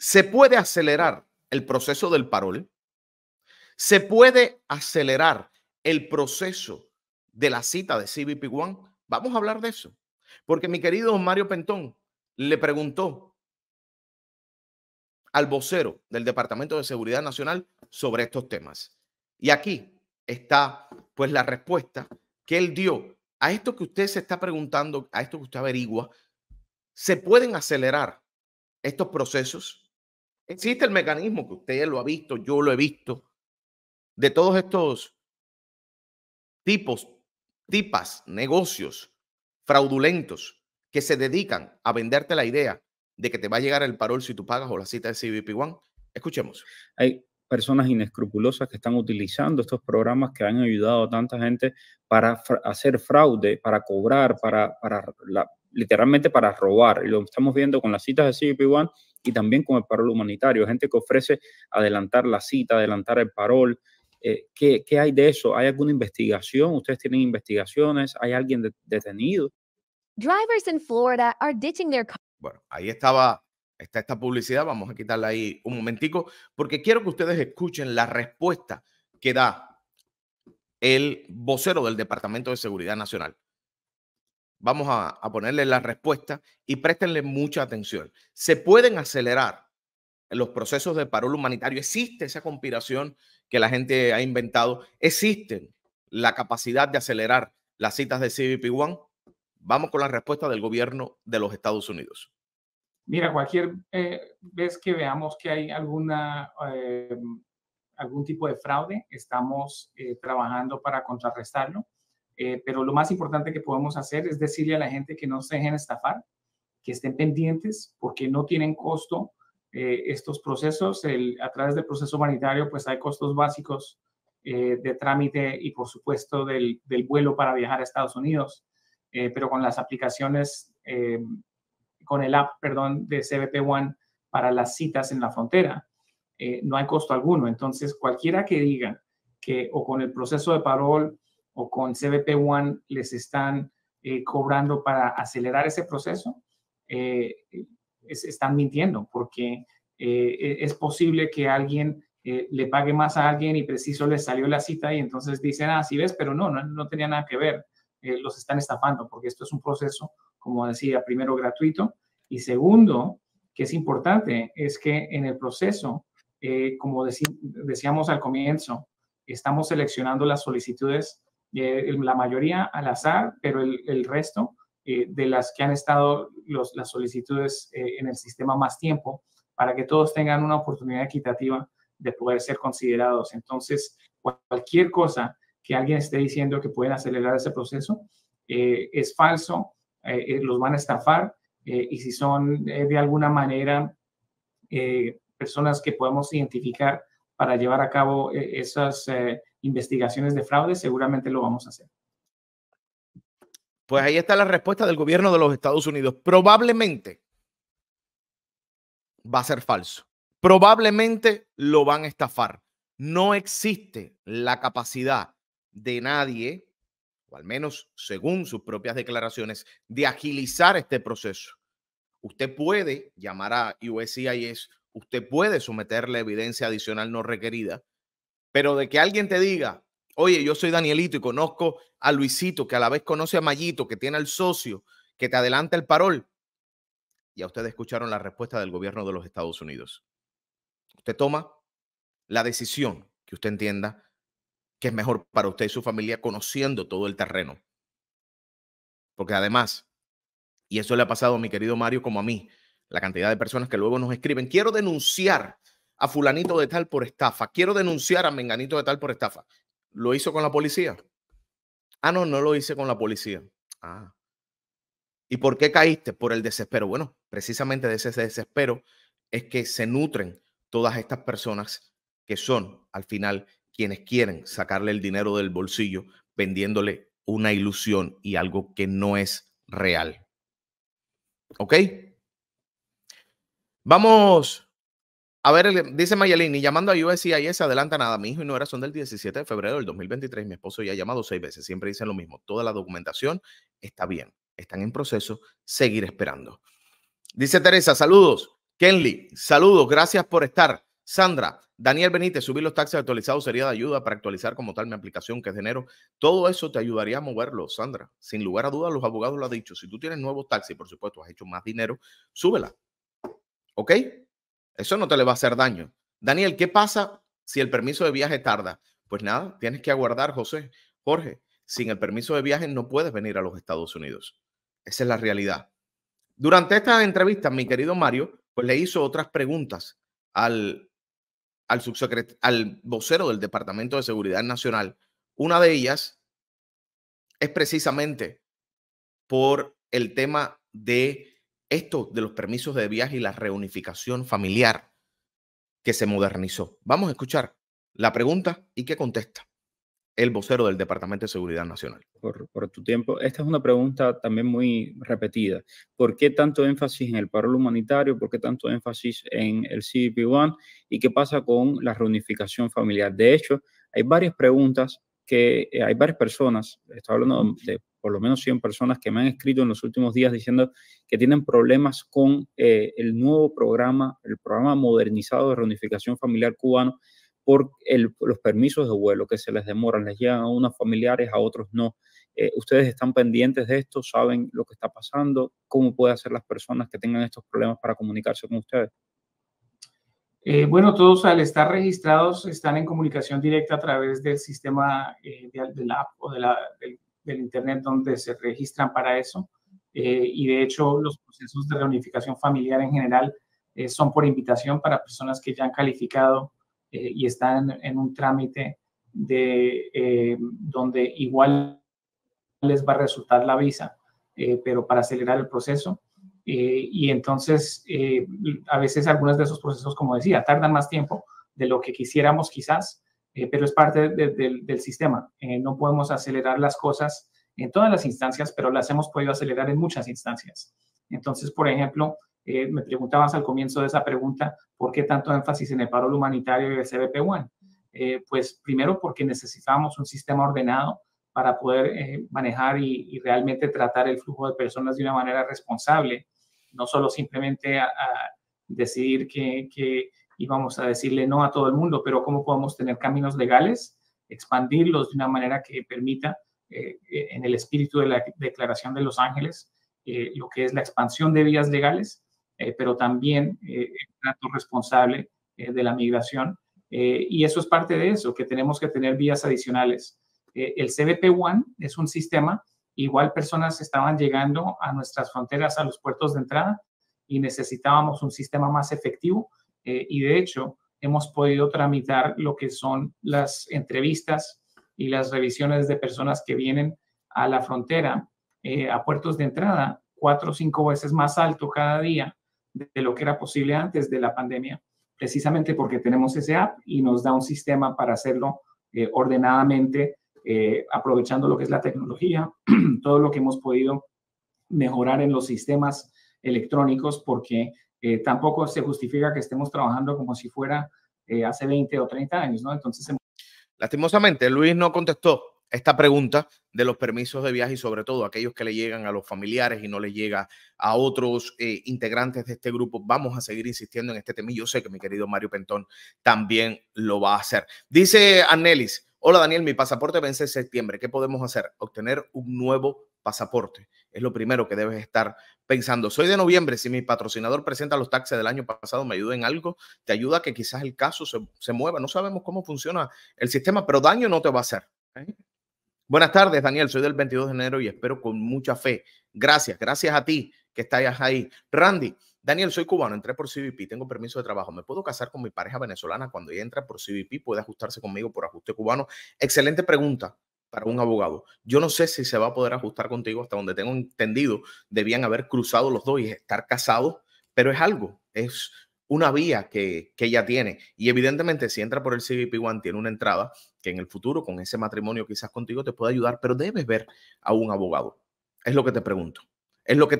Se puede acelerar el proceso del parol. Se puede acelerar el proceso de la cita de CBP One. Vamos a hablar de eso. Porque mi querido Mario Pentón le preguntó al vocero del Departamento de Seguridad Nacional sobre estos temas. Y aquí está pues la respuesta que él dio a esto que usted se está preguntando, a esto que usted averigua. ¿Se pueden acelerar estos procesos? Existe el mecanismo que usted lo ha visto, yo lo he visto, de todos estos tipos, tipas, negocios fraudulentos que se dedican a venderte la idea de que te va a llegar el parol si tú pagas o la cita de CBP 1 Escuchemos. Hay personas inescrupulosas que están utilizando estos programas que han ayudado a tanta gente para hacer fraude, para cobrar, para, para literalmente para robar. Y lo estamos viendo con las citas de CBP 1 y también con el parol humanitario. Gente que ofrece adelantar la cita, adelantar el parol. Eh, ¿qué, ¿qué, hay de eso? ¿Hay alguna investigación? ¿Ustedes tienen investigaciones? ¿Hay alguien detenido? Bueno, ahí estaba está esta publicidad, vamos a quitarla ahí un momentico porque quiero que ustedes escuchen la respuesta que da el vocero del Departamento de Seguridad Nacional Vamos a, ponerle la respuesta y préstenle mucha atención. Se pueden acelerar los procesos de parol humanitario. Existe esa conspiración que la gente ha inventado. Existe la capacidad de acelerar las citas de CBP-1. Vamos con la respuesta del gobierno de los Estados Unidos. Mira, cualquier eh, vez que veamos que hay alguna, eh, algún tipo de fraude, estamos eh, trabajando para contrarrestarlo. Eh, pero lo más importante que podemos hacer es decirle a la gente que no se dejen estafar, que estén pendientes porque no tienen costo eh, estos procesos. a través del proceso humanitario, pues hay costos básicos eh, de trámite y por supuesto del, vuelo para viajar a Estados Unidos, pero con las aplicaciones, em, con el app, perdón, de CBP One para las citas en la frontera, no hay costo alguno. Entonces, cualquiera que diga que o con el proceso de parol con CBP One les están eh, cobrando para acelerar ese proceso, eh, están mintiendo porque eh, e, es posible que alguien le pague más a alguien y preciso le salió la cita y entonces dicen, ah, sí ves, pero no, no, no tenía nada que ver, los están estafando porque esto es un proceso, como decía, primero gratuito y segundo, que es importante, es que en el proceso, como decíamos al comienzo, estamos seleccionando las solicitudes eh, la mayoría al azar, pero el, resto eh, de las que han estado las solicitudes eh, en el sistema más tiempo, para que todos tengan una oportunidad equitativa de poder ser considerados. Entonces, cualquier cosa que alguien esté diciendo que pueden acelerar ese proceso es falso, los van a estafar y si son de alguna manera personas que podemos identificar para llevar a cabo eh, esas eh, investigaciones de fraude, seguramente lo vamos a hacer. Pues ahí está la respuesta del gobierno de los Estados Unidos. Probablemente va a ser falso. Probablemente lo van a estafar. No existe la capacidad de nadie, o al menos según sus propias declaraciones, de agilizar este proceso. Usted puede llamar a USCIS, usted puede someterle evidencia adicional no requerida, pero de que alguien te diga, oye, yo soy Danielito y conozco a Luisito, que a la vez conoce a Mayito, que tiene al socio, que te adelanta el parol. Ya ustedes escucharon la respuesta del gobierno de los Estados Unidos. Usted toma la decisión que usted entienda que es mejor para usted y su familia conociendo todo el terreno. Porque además, y eso le ha pasado a mi querido Mario como a mí, la cantidad de personas que luego nos escriben, quiero denunciar a fulanito de tal por estafa, quiero denunciar a menganito de tal por estafa. ¿Lo hizo con la policía? Ah, no, no lo hice con la policía. Ah. ¿Y por qué caíste? Por el desespero. Bueno, precisamente de ese desespero es que se nutren todas estas personas que son al final quienes quieren sacarle el dinero del bolsillo vendiéndole una ilusión y algo que no es real. ¿Ok? Vamos a ver, dice Mayalini, llamando a USCIS adelanta nada. Mi hijo y era, son del 17 de febrero del 2023. Mi esposo ya ha llamado seis veces. Siempre dicen lo mismo. Toda la documentación está bien. Están en proceso. Seguir esperando. Dice Teresa, saludos. Kenley, saludos. Gracias por estar. Sandra, Daniel Benítez, subir los taxis actualizados sería de ayuda para actualizar como tal mi aplicación que es de enero. Todo eso te ayudaría a moverlo, Sandra. Sin lugar a dudas, los abogados lo han dicho. Si tú tienes nuevos taxis, por supuesto, has hecho más dinero, súbela. ¿Ok? Eso no te le va a hacer daño. Daniel, ¿qué pasa si el permiso de viaje tarda? Pues nada, tienes que aguardar, José. Jorge, sin el permiso de viaje no puedes venir a los Estados Unidos. Esa es la realidad. Durante esta entrevista, mi querido Mario, pues le hizo otras preguntas al, al, al vocero del Departamento de Seguridad Nacional. Una de ellas es precisamente por el tema de esto de los permisos de viaje y la reunificación familiar que se modernizó. Vamos a escuchar la pregunta y qué contesta el vocero del Departamento de Seguridad Nacional. Por, tu tiempo, esta es una pregunta también muy repetida. ¿Por qué tanto énfasis en el paro humanitario? ¿Por qué tanto énfasis en el cdp 1 ¿Y qué pasa con la reunificación familiar? De hecho, hay varias preguntas que eh, hay varias personas, estoy hablando de por lo menos 100 personas que me han escrito en los últimos días diciendo que tienen problemas con eh, el nuevo programa, el programa modernizado de reunificación familiar cubano por los permisos de vuelo que se les demoran, les llegan a unos familiares, a otros no. Eh, ustedes están pendientes de esto, saben lo que está pasando, cómo pueden hacer las personas que tengan estos problemas para comunicarse con ustedes. Eh, bueno, todos al estar registrados están en comunicación directa a través del sistema de, la app o de la, del, del Internet donde se registran para eso. Eh, y de hecho, los procesos de reunificación familiar en general eh, son por invitación para personas que ya han calificado eh, y están en un trámite de, donde igual les va a resultar la visa, pero para acelerar el proceso. y entonces, a veces algunos de esos procesos, como decía, tardan más tiempo de lo que quisiéramos quizás, eh, pero es parte del sistema. Eh, no podemos acelerar las cosas en todas las instancias, pero las hemos podido acelerar en muchas instancias. Entonces, por ejemplo, eh, me preguntabas al comienzo de esa pregunta, ¿por qué tanto énfasis en el paro humanitario y el CBP 1 pues primero porque necesitamos un sistema ordenado para poder manejar y, realmente tratar el flujo de personas de una manera responsable, no solo simplemente decidir que y vamos a decirle no a todo el mundo, pero cómo podemos tener caminos legales, expandirlos de una manera que permita, eh, eh, en el espíritu de la Declaración de Los Ángeles, eh, lo que es la expansión de vías legales, pero también el trato responsable de la migración. y eso es parte de eso, que tenemos que tener vías adicionales. el CBP-1 es un sistema, igual personas estaban llegando a nuestras fronteras, a los puertos de entrada, y necesitábamos un sistema más efectivo eh, y de hecho hemos podido tramitar lo que son las entrevistas y las revisiones de personas que vienen a la frontera, eh, a puertos de entrada, cuatro o cinco veces más alto cada día de lo que era posible antes de la pandemia, precisamente porque tenemos ese app y nos da un sistema para hacerlo eh, ordenadamente, aprovechando lo que es la tecnología, todo lo que hemos podido mejorar en los sistemas electrónicos, porque eh, tampoco se justifica que estemos trabajando como si fuera eh, hace 20 o 30 años, ¿no? Entonces... Lastimosamente, Luis no contestó esta pregunta de los permisos de viaje y sobre todo aquellos que le llegan a los familiares y no le llega a otros eh, integrantes de este grupo. Vamos a seguir insistiendo en este tema y yo sé que mi querido Mario Pentón también lo va a hacer. Dice Anelis, hola Daniel, mi pasaporte vence en septiembre. ¿Qué podemos hacer? Obtener un nuevo pasaporte. Es lo primero que debes estar pensando. Soy de noviembre, si mi patrocinador presenta los taxes del año pasado, me ayuda en algo, te ayuda a que quizás el caso se, mueva. No sabemos cómo funciona el sistema, pero daño no te va a hacer. Buenas tardes, Daniel. Soy del 22 de enero y espero con mucha fe. Gracias, gracias a ti que estás ahí. Randy, Daniel, soy cubano, entré por CBP, tengo permiso de trabajo. ¿Me puedo casar con mi pareja venezolana cuando ella entra por CBP? ¿Puede ajustarse conmigo por ajuste cubano? Excelente pregunta para un abogado. Yo no sé si se va a poder ajustar contigo hasta donde tengo entendido. Debían haber cruzado los dos y estar casados, pero es algo, es una vía que, que ella tiene. Y evidentemente, si entra por el CVP One, tiene una entrada que en el futuro, con ese matrimonio quizás contigo, te puede ayudar, pero debes ver a un abogado. Es lo que te pregunto. Es lo que